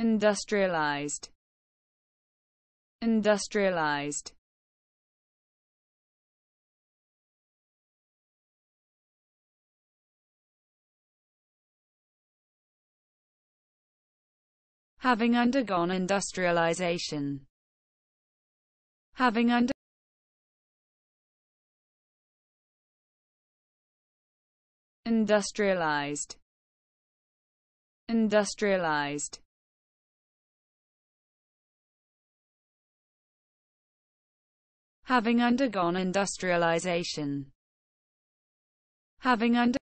industrialized industrialized having undergone industrialization having under industrialized industrialized having undergone industrialization, having under